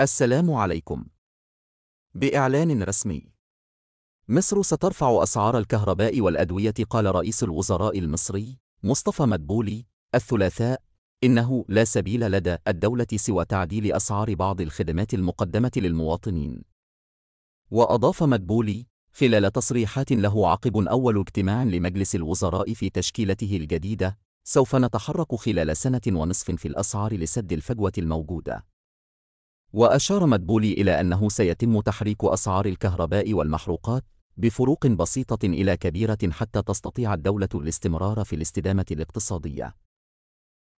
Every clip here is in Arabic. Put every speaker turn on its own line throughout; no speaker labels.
السلام عليكم. بإعلان رسمي مصر سترفع أسعار الكهرباء والأدوية قال رئيس الوزراء المصري مصطفى مدبولي الثلاثاء إنه لا سبيل لدى الدولة سوى تعديل أسعار بعض الخدمات المقدمة للمواطنين. وأضاف مدبولي خلال تصريحات له عقب أول اجتماع لمجلس الوزراء في تشكيلته الجديدة سوف نتحرك خلال سنة ونصف في الأسعار لسد الفجوة الموجودة. وأشار مدبولي إلى أنه سيتم تحريك أسعار الكهرباء والمحروقات بفروق بسيطة إلى كبيرة حتى تستطيع الدولة الاستمرار في الاستدامة الاقتصادية.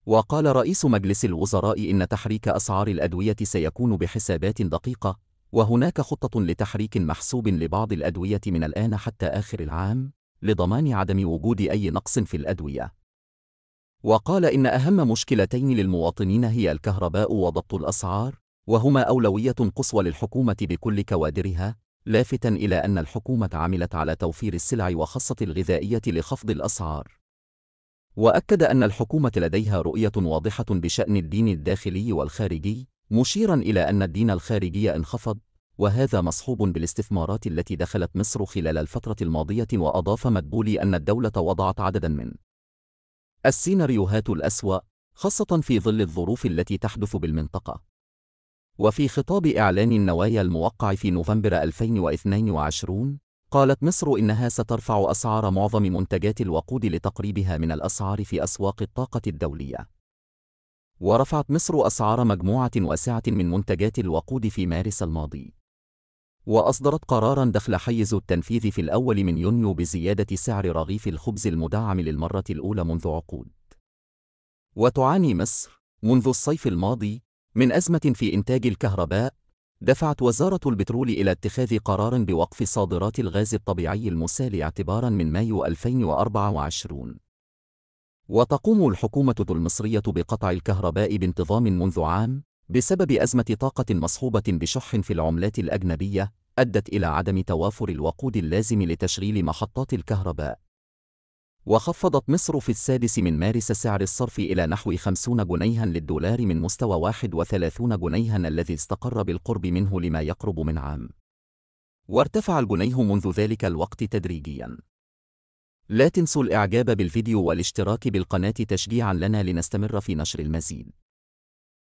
وقال رئيس مجلس الوزراء إن تحريك أسعار الأدوية سيكون بحسابات دقيقة، وهناك خطة لتحريك محسوب لبعض الأدوية من الآن حتى آخر العام، لضمان عدم وجود أي نقص في الأدوية. وقال إن أهم مشكلتين للمواطنين هي الكهرباء وضبط الأسعار، وهما أولوية قصوى للحكومة بكل كوادرها لافتا إلى أن الحكومة عملت على توفير السلع وخاصة الغذائية لخفض الأسعار وأكد أن الحكومة لديها رؤية واضحة بشأن الدين الداخلي والخارجي مشيرا إلى أن الدين الخارجي انخفض وهذا مصحوب بالاستثمارات التي دخلت مصر خلال الفترة الماضية وأضاف مدبولي أن الدولة وضعت عددا من السيناريوهات الأسوأ خاصة في ظل الظروف التي تحدث بالمنطقة وفي خطاب إعلان النوايا الموقع في نوفمبر 2022 قالت مصر إنها سترفع أسعار معظم منتجات الوقود لتقريبها من الأسعار في أسواق الطاقة الدولية ورفعت مصر أسعار مجموعة واسعة من منتجات الوقود في مارس الماضي. وأصدرت قراراً دخل حيز التنفيذ في الأول من يونيو بزيادة سعر رغيف الخبز المدعم للمرة الأولى منذ عقود. وتعاني مصر منذ الصيف الماضي من أزمة في إنتاج الكهرباء، دفعت وزارة البترول إلى اتخاذ قرار بوقف صادرات الغاز الطبيعي المسال اعتباراً من مايو 2024. وتقوم الحكومة المصرية بقطع الكهرباء بانتظام منذ عام بسبب أزمة طاقة مصحوبة بشح في العملات الأجنبية أدت إلى عدم توافر الوقود اللازم لتشغيل محطات الكهرباء. وخفضت مصر في السادس من مارس سعر الصرف إلى نحو 50 جنيها للدولار من مستوى 31 جنيها الذي استقر بالقرب منه لما يقرب من عام وارتفع الجنيه منذ ذلك الوقت تدريجياً لا تنسوا الإعجاب بالفيديو والاشتراك بالقناة تشجيعاً لنا لنستمر في نشر المزيد